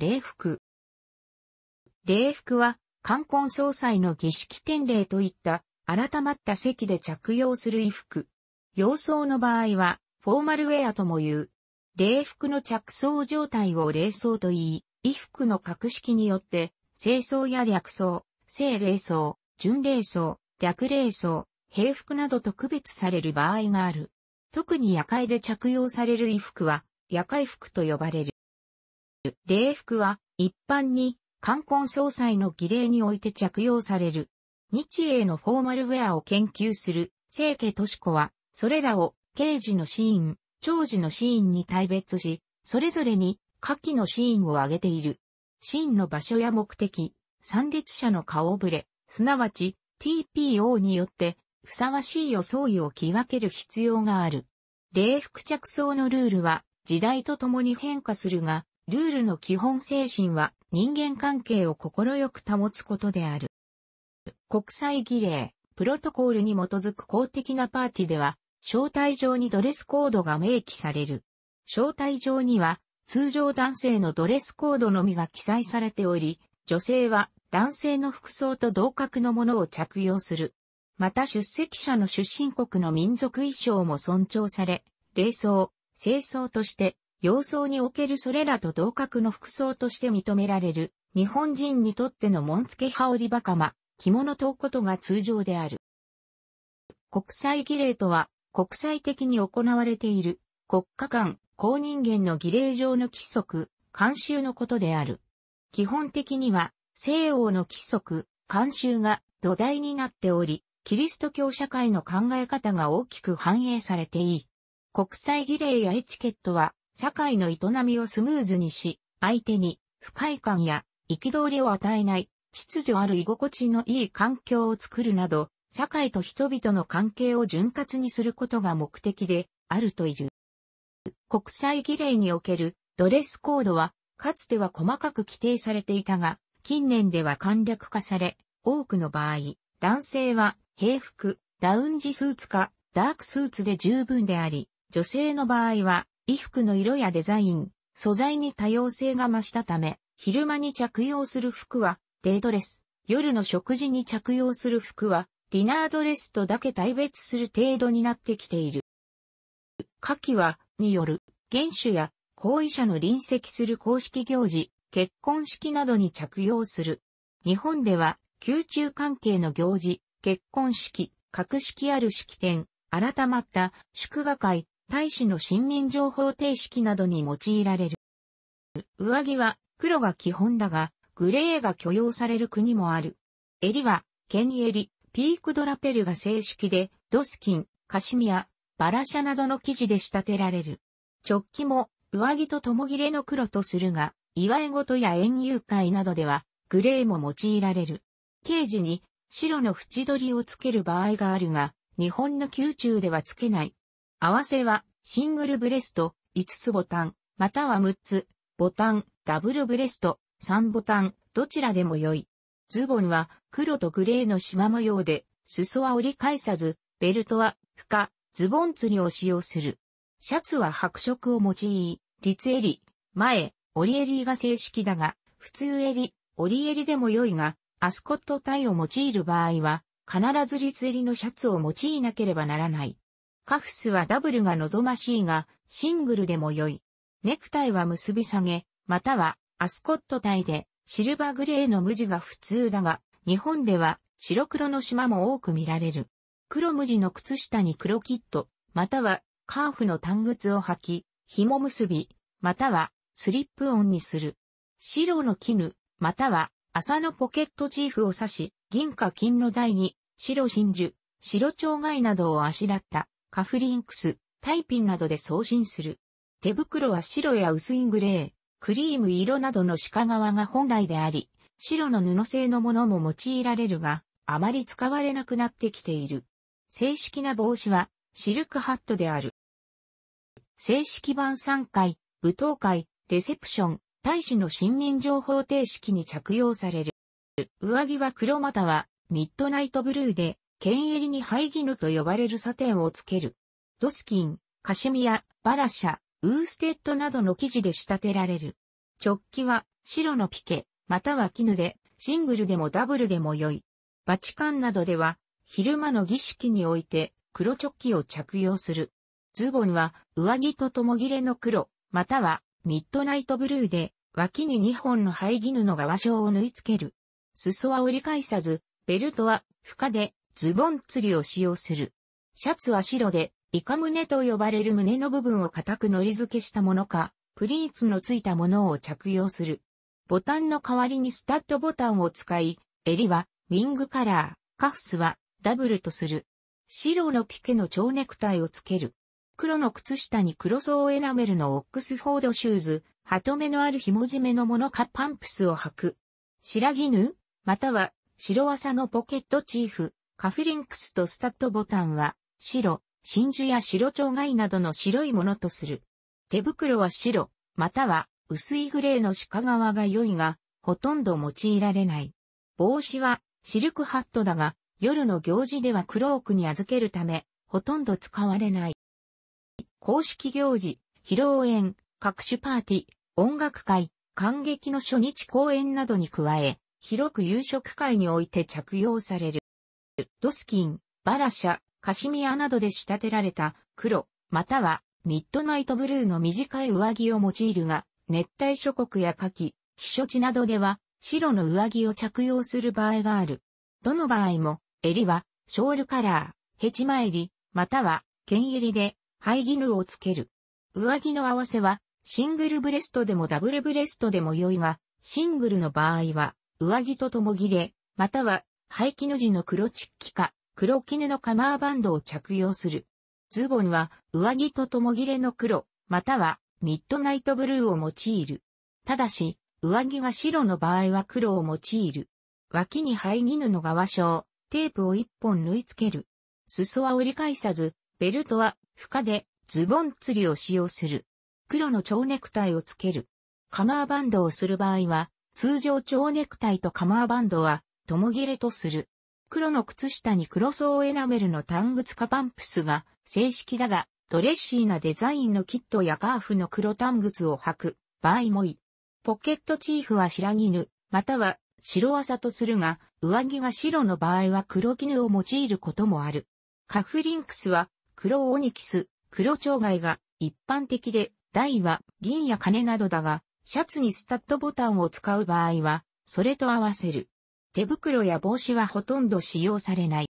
礼服。礼服は、冠婚葬祭の儀式典礼といった改まった席で着用する衣服。洋装の場合は、フォーマルウェアとも言う。礼服の着装状態を礼装と言い、衣服の格式によって、清装や略装、正礼装、準礼装、略礼装、平服などと区別される場合がある。特に夜会で着用される衣服は、夜会服と呼ばれる。礼服は一般に冠婚葬祭の儀礼において着用される。日英のフォーマルウェアを研究する清家敏子は、それらを刑事のシーン、長寿のシーンに大別し、それぞれに下記のシーンを挙げている。シーンの場所や目的、参列者の顔ぶれ、すなわち TPO によってふさわしい装いを着分ける必要がある。礼服着装のルールは時代とともに変化するが、ルールの基本精神は人間関係を心よく保つことである。国際儀礼、プロトコールに基づく公的なパーティーでは、招待状にドレスコードが明記される。招待状には、通常男性のドレスコードのみが記載されており、女性は男性の服装と同格のものを着用する。また出席者の出身国の民族衣装も尊重され、礼装、清装として様相におけるそれらと同格の服装として認められる、日本人にとっての紋付羽織袴、ま、着物とことが通常である。国際儀礼とは、国際的に行われている、国家間、公人間の儀礼上の規則、慣習のことである。基本的には、西欧の規則、慣習が土台になっており、キリスト教社会の考え方が大きく反映されていい。国際儀礼やエチケットは、社会の営みをスムーズにし、相手に不快感や憤りを与えない、秩序ある居心地のいい環境を作るなど、社会と人々の関係を潤滑にすることが目的であるという。国際儀礼におけるドレスコードは、かつては細かく規定されていたが、近年では簡略化され、多くの場合、男性は平服、ラウンジスーツかダークスーツで十分であり、女性の場合は衣服の色やデザイン、素材に多様性が増したため、昼間に着用する服はデイドレス、夜の食事に着用する服はディナードレスとだけ大別する程度になってきている。下記は、による、原種や行為者の臨席する公式行事、結婚式などに着用する。日本では、宮中関係の行事、結婚式、格式ある式典、改まった祝賀会、大使の信任情報定式などに用いられる。上着は黒が基本だが、グレーが許容される国もある。襟は、ケエリ、ピークドラペルが正式で、ドスキン、カシミア、バラシャなどの生地で仕立てられる。直帰も、上着と共切れの黒とするが、祝い事や園遊会などでは、グレーも用いられる。刑事に、白の縁取りをつける場合があるが、日本の宮中ではつけない。合わせは、シングルブレスト、5つボタン、または6つ、ボタン、ダブルブレスト、3ボタン、どちらでも良い。ズボンは黒とグレーの縞模様で、裾は折り返さず、ベルトは可、ズボン釣りを使用する。シャツは白色を用い、立襟、前、折襟が正式だが、普通襟、折襟でも良いが、アスコットタイを用いる場合は、必ず立襟のシャツを用いなければならない。カフスはダブルが望ましいが、シングルでも良い。ネクタイは結び下げ、またはアスコット体で、シルバーグレーの無地が普通だが、日本では白黒の島も多く見られる。黒無地の靴下に黒キット、またはカーフの単靴を履き、紐結び、またはスリップオンにする。白の絹、または麻のポケットチーフを刺し、銀か金の台に、白真珠、白蝶貝などをあしらったカフリンクス、タイピンなどで送信する。手袋は白や薄いグレー、クリーム色などの鹿革が本来であり、白の布製のものも用いられるが、あまり使われなくなってきている。正式な帽子は、シルクハットである。正式版3回、舞踏会、レセプション、大使の信任情報定式に着用される。上着は黒または、ミッドナイトブルーで、剣襟に灰イと呼ばれるサテンをつける。ドスキン、カシミヤ、バラシャ、ウーステッドなどの生地で仕立てられる。直帰は白のピケ、または絹で、シングルでもダブルでも良い。バチカンなどでは、昼間の儀式において黒直帰を着用する。ズボンは上着ととも切れの黒、またはミッドナイトブルーで、脇に2本の灰イの側章を縫い付ける。裾は折り返さず、ベルトは深でズボン釣りを使用する。シャツは白で、イカ胸と呼ばれる胸の部分を固くのり付けしたものか、プリーツのついたものを着用する。ボタンの代わりにスタッドボタンを使い、襟はウィングカラー、カフスはダブルとする。白のピケの蝶ネクタイをつける。黒の靴下に黒層エナメルのオックスフォードシューズ、トメのある紐締めのものかパンプスを履く。白絹、または白麻のポケットチーフ、カフリンクスとスタッドボタンは、白、真珠や白蝶貝などの白いものとする。手袋は白、または薄いグレーの鹿革が良いが、ほとんど用いられない。帽子はシルクハットだが、夜の行事ではクロークに預けるため、ほとんど使われない。公式行事、披露宴、各種パーティー、音楽会、感激の初日公演などに加え、広く夕食会において着用される。ドスキン、バラシャ、カシミヤなどで仕立てられた黒、またはミッドナイトブルーの短い上着を用いるが、熱帯諸国や夏季、避暑地などでは白の上着を着用する場合がある。どの場合も、襟はショールカラー、ヘチマ襟、または剣襟でハイギヌをつける。上着の合わせは、シングルブレストでもダブルブレストでも良いが、シングルの場合は、上着ととも切れ、または廃の字の黒チッキか、黒絹のカマーバンドを着用する。ズボンは上着とともぎれの黒、またはミッドナイトブルーを用いる。ただし、上着が白の場合は黒を用いる。脇に灰絹の側章、テープを一本縫い付ける。裾は折り返さず、ベルトは負荷でズボン釣りを使用する。黒の蝶ネクタイをつける。カマーバンドをする場合は、通常蝶ネクタイとカマーバンドは共切れとする。黒の靴下に黒層エナメルのタングツカパンプスが正式だが、ドレッシーなデザインのキットやカーフの黒タングツを履く場合もいい。ポケットチーフは白絹、または白麻とするが、上着が白の場合は黒絹を用いることもある。カフリンクスは黒オニキス、黒蝶貝が一般的で、台は銀や金などだが、シャツにスタッドボタンを使う場合は、それと合わせる。手袋や帽子はほとんど使用されない。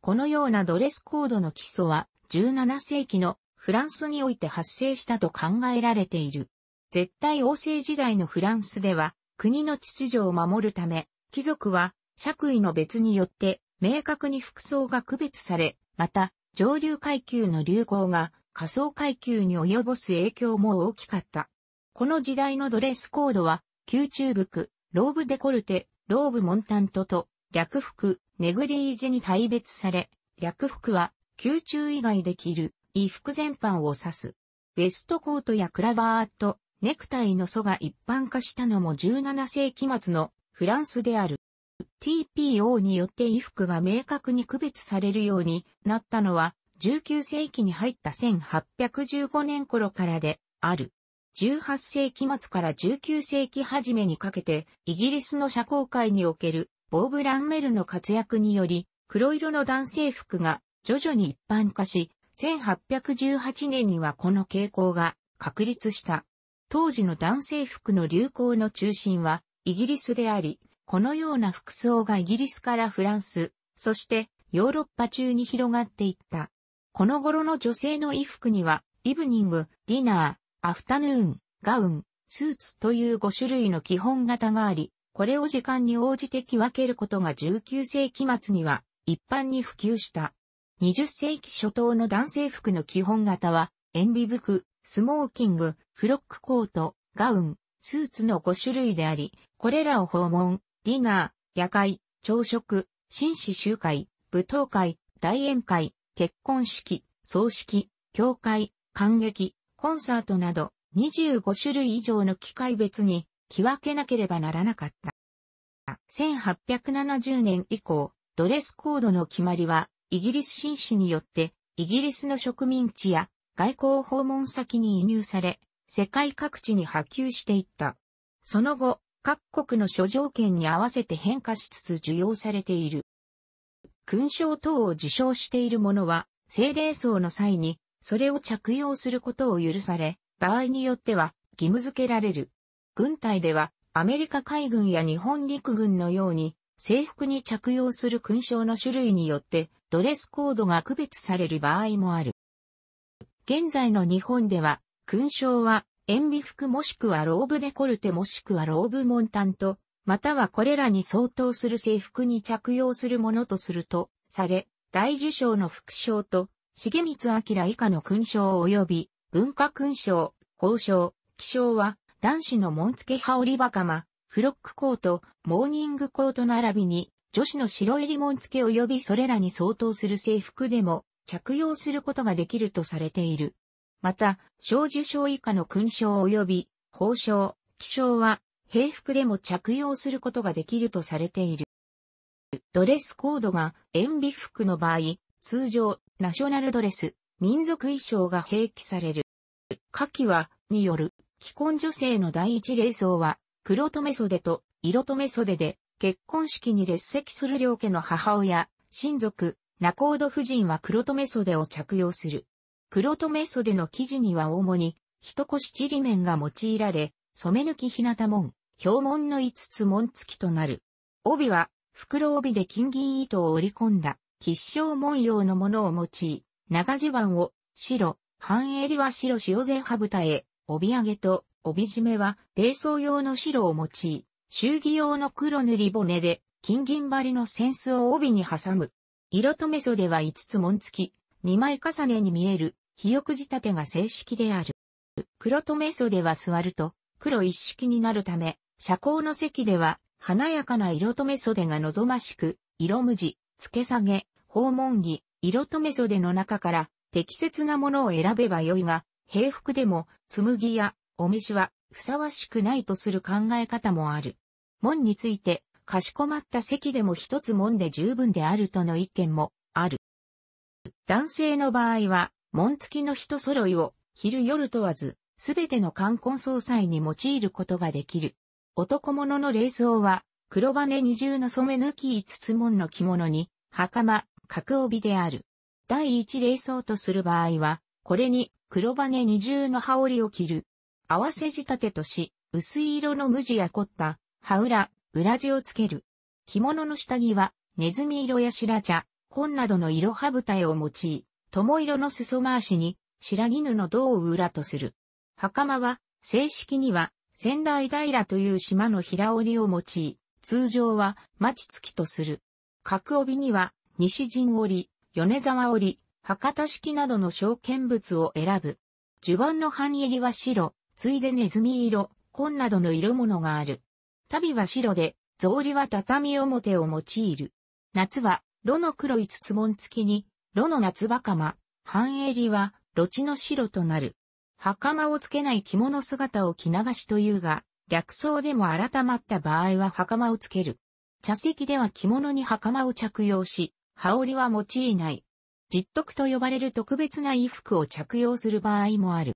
このようなドレスコードの基礎は17世紀のフランスにおいて発生したと考えられている。絶対王政時代のフランスでは国の秩序を守るため、貴族は爵位の別によって明確に服装が区別され、また上流階級の流行が仮想階級に及ぼす影響も大きかった。この時代のドレスコードは、宮中服、ローブデコルテ、ローブ・モンタントと略服、ネグリージェに大別され、略服は、宮中以外で着る、衣服全般を指す。ウェストコートやクラバーとネクタイの素が一般化したのも17世紀末のフランスである。TPO によって衣服が明確に区別されるようになったのは19世紀に入った1815年頃からである。18世紀末から19世紀初めにかけて、イギリスの社交界におけるボーブ・ランメルの活躍により、黒色の男性服が徐々に一般化し、1818年にはこの傾向が確立した。当時の男性服の流行の中心はイギリスであり、このような服装がイギリスからフランス、そしてヨーロッパ中に広がっていった。この頃の女性の衣服には、イブニング、ディナー、アフタヌーン、ガウン、スーツという5種類の基本型があり、これを時間に応じて着分けることが19世紀末には一般に普及した。20世紀初頭の男性服の基本型は、塩ビ服、スモーキング、フロックコート、ガウン、スーツの5種類であり、これらを訪問、ディナー、夜会、朝食、紳士集会、舞踏会、大宴会、結婚式、葬式、教会、感激、コンサートなど25種類以上の機械別に着分けなければならなかった。1870年以降、ドレスコードの決まりは、イギリス紳士によって、イギリスの植民地や外交訪問先に移入され、世界各地に波及していった。その後、各国の諸条件に合わせて変化しつつ受容されている。勲章等を受章している者は、精霊層の際にそれを着用することを許され、場合によっては義務付けられる。軍隊ではアメリカ海軍や日本陸軍のように制服に着用する勲章の種類によってドレスコードが区別される場合もある。現在の日本では勲章は塩ビ服もしくはローブデコルテもしくはローブモンタンと、またはこれらに相当する制服に着用するものとすると、され、大受賞の副賞と、重光明以下の勲章及び文化勲章、交章、気章は男子の紋付羽織袴、カフロックコート、モーニングコート並びに女子の白襟紋付及びそれらに相当する制服でも着用することができるとされている。また、小受章以下の勲章及び交章、気章は平服でも着用することができるとされている。ドレスコードが塩ビ服の場合、通常ナショナルドレス、民族衣装が併記される。夏季は、による、既婚女性の第一礼装は、黒留袖と色留袖で、結婚式に列席する両家の母親、親族、ード夫人は黒留袖を着用する。黒留袖の生地には主に、一腰ちり面が用いられ、染め抜き日向門、表門の五つ門付きとなる。帯は、袋帯で金銀糸を織り込んだ、吉祥文様のものを用い、長地盤を白、半襟は白塩前羽蓋へ、帯揚げと帯締めは冷蔵用の白を用い、祝儀用の黒塗り骨で、金銀張りの扇子を帯に挟む。色とメソでは5つ紋付き、2枚重ねに見える、肥翼仕立てが正式である。黒とメソでは座ると、黒一式になるため、社交の席では、華やかな色とメソでが望ましく、色無地、付け下げ、訪問着、色とメソの中から適切なものを選べばよいが、平服でも紬やお召しはふさわしくないとする考え方もある。門について、かしこまった席でも一つ門で十分であるとの意見もある。男性の場合は、門付きの人揃いを昼夜問わず、すべての冠婚葬祭に用いることができる。男物の礼装は、黒羽二重の染め抜き五つ門の着物に、袴、角帯である。第一礼装とする場合は、これに黒羽二重の羽織を着る。合わせ仕立てとし、薄い色の無地や凝った、羽裏、裏地をつける。着物の下着は、ネズミ色や白茶、紺などの色羽舞台を用い、友色の裾回しに、白絹の胴を裏とする。袴は、正式には、仙台平という島の平織を用い、通常は、町月とする。角帯には、西陣織、米沢織、博多式などの証券物を選ぶ。襦袢の半襟は白、ついでネズミ色、紺などの色物がある。足袋は白で、草履は畳表を用いる。夏は、炉の黒い筒紋付きに、炉の夏袴、ま、半襟は、炉地の白となる。袴をつけない着物姿を着流しというが、略装でも改まった場合は袴をつける。茶席では着物に袴を着用し、羽織は用いない。実徳と呼ばれる特別な衣服を着用する場合もある。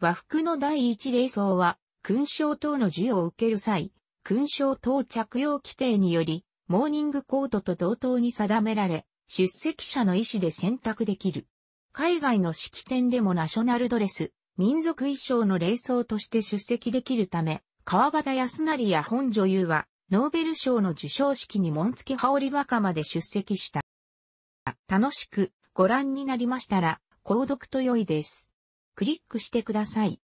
和服の第一例層は、勲章等の授与を受ける際、勲章等着用規定により、モーニングコートと同等に定められ、出席者の意思で選択できる。海外の式典でもナショナルドレス、民族衣装の霊装として出席できるため、川端康成や本女優は、ノーベル賞の授賞式に紋付き羽織若まで出席した。楽しくご覧になりましたら、購読と良いです。クリックしてください。